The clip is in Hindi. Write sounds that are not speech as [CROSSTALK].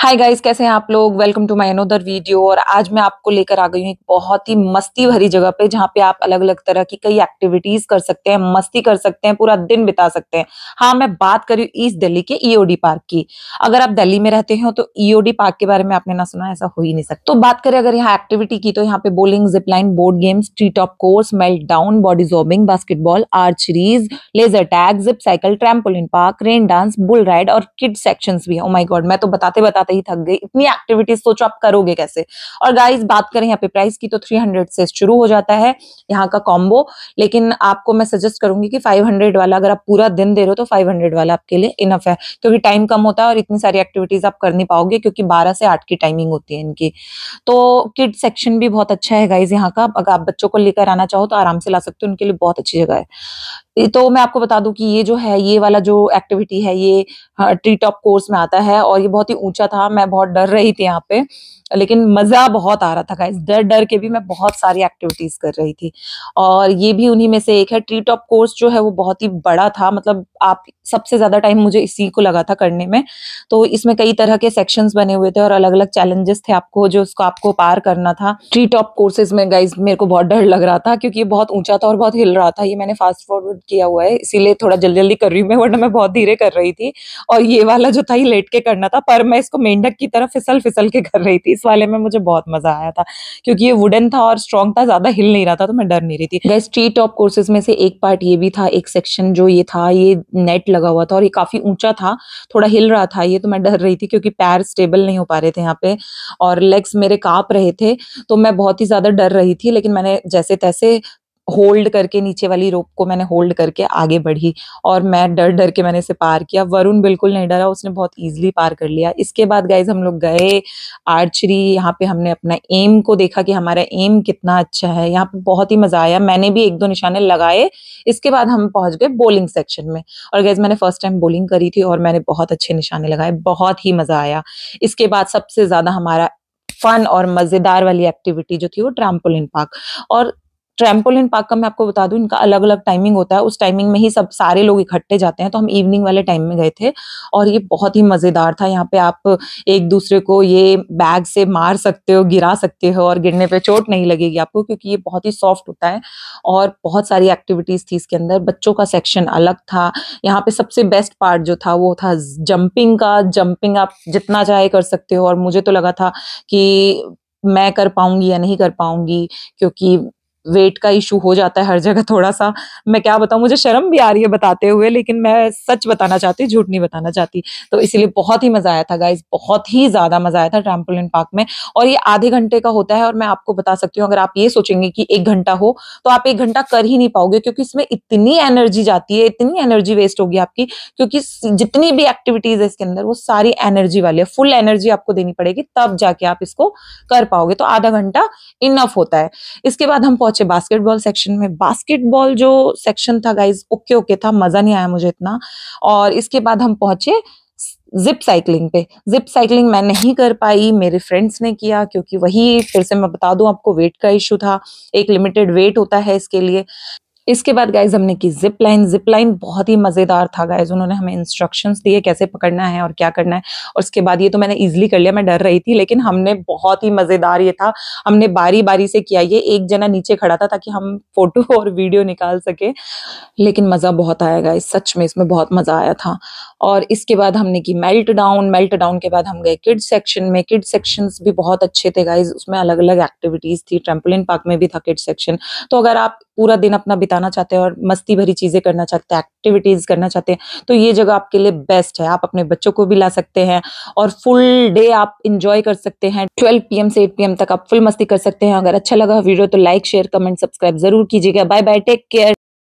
हाय गाइस कैसे हैं आप लोग welcome to my another video और आज मैं आपको लेकर आ गई हूँ एक बहुत ही मस्ती भरी जगह पे जहाँ पे आप अलग अलग तरह की कई एक्टिविटीज कर सकते हैं मस्ती कर सकते हैं पूरा दिन बिता सकते हैं हाँ मैं बात करी ईस्ट दिल्ली के ईओडी e पार्क की अगर आप दिल्ली में रहते हो तो ईओडी e पार्क के बारे में आपने ना सुना ऐसा हो ही नहीं सकता तो बात करें अगर यहाँ एक्टिविटी की तो यहाँ पे bowling zipline board games tree top course melt down body zorbing basketball archeries laser tag zip cycle trampoline park rain dance bull ride और किड सेक्शन भी है माई गॉड मैं तो बताते बताते जाते ही थक गई इतनी एक्टिविटीज सोचो आप करोगे कैसे और गाइस बात करें यहाँ पे प्राइस की तो 300 से शुरू हो जाता है यहाँ का कॉम्बो लेकिन आपको मैं सजेस्ट करूंगी कि 500 वाला अगर आप पूरा दिन दे रहे हो तो 500 वाला आपके लिए इनफ है क्योंकि टाइम कम होता है और इतनी सारी एक्टिविटीज आप कर नहीं पाओगे क्योंकि बारह से आठ की टाइमिंग होती है इनकी तो किड सेक्शन भी बहुत अच्छा है गाइज यहाँ का अगर आप बच्चों को लेकर आना चाहो तो आराम से ला सकते हो उनके लिए बहुत अच्छी जगह है तो मैं आपको बता दूं कि ये जो है ये वाला जो एक्टिविटी है ये ट्री टॉप कोर्स में आता है और ये बहुत ही ऊंचा था मैं बहुत डर रही थी यहाँ पे लेकिन मजा बहुत आ रहा था इस डर डर के भी मैं बहुत सारी एक्टिविटीज कर रही थी और ये भी उन्हीं में से एक है ट्री टॉप कोर्स जो है वो बहुत ही बड़ा था मतलब आप सबसे ज्यादा टाइम मुझे इसी को लगा था करने में तो इसमें कई तरह के सेक्शंस बने हुए थे और अलग अलग चैलेंजेस थे आपको जो उसको आपको पार करना था ट्री टॉप कोर्सेज में गाइज मेरे को बहुत डर लग रहा था क्योंकि ये बहुत ऊंचा था और बहुत हिल रहा था ये मैंने फास्ट फॉरवर्ड किया हुआ है इसीलिए थोड़ा जल्दी जल्दी कर रही हूँ मैं वरना मैं बहुत धीरे कर रही थी और ये वाला जो था ये लेट के करना था पर मैं इसको मेंढक की तरह फिसल फिसल के कर रही थी इस वाले में मुझे बहुत मजा आया था क्योंकि ये वुडन था और स्ट्रॉन्ग था ज्यादा हिल नहीं रहा था तो मैं डर नहीं रही थी गैस ट्री टॉप कोर्सेज में से एक पार्ट ये भी था एक सेक्शन जो ये था ये नेट लगा हुआ था और ये काफी ऊंचा था थोड़ा हिल रहा था ये तो मैं डर रही थी क्योंकि पैर स्टेबल नहीं हो पा रहे थे यहाँ पे और लेग्स मेरे काप रहे थे तो मैं बहुत ही ज्यादा डर रही थी लेकिन मैंने जैसे तैसे होल्ड करके नीचे वाली रोप को मैंने होल्ड करके आगे बढ़ी और मैं डर डर के मैंने इसे पार किया वरुण बिल्कुल नहीं डरा उसने बहुत ईजिली पार कर लिया इसके बाद गाइज हम लोग गए आर्चरी यहाँ पे हमने अपना एम को देखा कि हमारा एम कितना अच्छा है यहाँ पे बहुत ही मजा आया मैंने भी एक दो निशाने लगाए इसके बाद हम पहुंच गए बोलिंग सेक्शन में और गैज मैंने फर्स्ट टाइम बोलिंग करी थी और मैंने बहुत अच्छे निशाने लगाए बहुत ही मजा आया इसके बाद सबसे ज्यादा हमारा फन और मजेदार वाली एक्टिविटी जो थी वो ट्रैम्पोलिन पार्क और ट्रैम्पोलिन पार्क का मैं आपको बता दूं इनका अलग अलग टाइमिंग होता है उस टाइमिंग में ही सब सारे लोग इकट्ठे जाते हैं तो हम इवनिंग वाले टाइम में गए थे और ये बहुत ही मज़ेदार था यहाँ पे आप एक दूसरे को ये बैग से मार सकते हो गिरा सकते हो और गिरने पर चोट नहीं लगेगी आपको क्योंकि ये बहुत ही सॉफ्ट होता है और बहुत सारी एक्टिविटीज़ थी इसके अंदर बच्चों का सेक्शन अलग था यहाँ पे सबसे बेस्ट पार्ट जो था वो था जंपिंग का जंपिंग आप जितना चाहे कर सकते हो और मुझे तो लगा था कि मैं कर पाऊंगी या नहीं कर पाऊंगी क्योंकि वेट का इशू हो जाता है हर जगह थोड़ा सा मैं क्या बताऊँ मुझे शर्म भी आ रही है बताते हुए लेकिन मैं सच बताना चाहती हूँ झूठ नहीं बताना चाहती तो इसीलिए बहुत ही मज़ा आया था गाइज बहुत ही ज़्यादा मज़ा आया था ट्रैम्पोलिन पार्क में और ये आधे घंटे का होता है और मैं आपको बता सकती हूँ अगर आप ये सोचेंगे कि एक घंटा हो तो आप एक घंटा कर ही नहीं पाओगे क्योंकि इसमें इतनी एनर्जी जाती है इतनी एनर्जी वेस्ट होगी आपकी क्योंकि जितनी भी एक्टिविटीज़ है इसके अंदर वो सारी एनर्जी वाली है फुल एनर्जी आपको देनी पड़ेगी तब जाके आप इसको कर पाओगे तो आधा घंटा इनफ होता है इसके बाद हम पहुंचे पहुंचे बास्केटबॉल सेक्शन में बास्केटबॉल जो सेक्शन था गाइज ओके ओके था मजा नहीं आया मुझे इतना और इसके बाद हम पहुंचे जिप साइकिलिंग पे जिप साइकिलिंग मैं नहीं कर पाई मेरे फ्रेंड्स ने किया क्योंकि वही फिर से मैं बता दूं आपको वेट का इशू था एक लिमिटेड वेट होता है इसके लिए इसके बाद गाइज हमने की जिप लाइन जिप लाइन बहुत ही मज़ेदार था गाइज उन्होंने हमें इंस्ट्रक्शंस दिए कैसे पकड़ना है और क्या करना है और उसके बाद ये तो मैंने इजिली कर लिया मैं डर रही थी लेकिन हमने बहुत ही मज़ेदार ये था हमने बारी बारी से किया ये एक जना नीचे खड़ा था ताकि हम फोटो [LAUGHS] और वीडियो निकाल सके लेकिन मज़ा बहुत आया गाइज सच में इसमें बहुत मज़ा आया था और इसके बाद हमने की मेल्ट डाउन मेल्ट डाउन के बाद हम गए किड सेक्शन में किड सेक्शन भी बहुत अच्छे थे गाइज उसमें अलग अलग एक्टिविटीज़ थी ट्रेम्पलिन पार्क में भी था किड सेक्शन तो अगर आप पूरा दिन अपना बिताना चाहते हैं और मस्ती भरी चीज़ें करना चाहते हैं एक्टिविटीज़ करना चाहते हैं तो ये जगह आपके लिए बेस्ट है आप अपने बच्चों को भी ला सकते हैं और फुल डे आप इंजॉय कर सकते हैं ट्वेल्व पी से एट पी तक आप फुल मस्ती कर सकते हैं अगर अच्छा लगा वीडियो तो लाइक शेयर कमेंट सब्सक्राइब जरूर कीजिएगा बाय बाय टेक केयर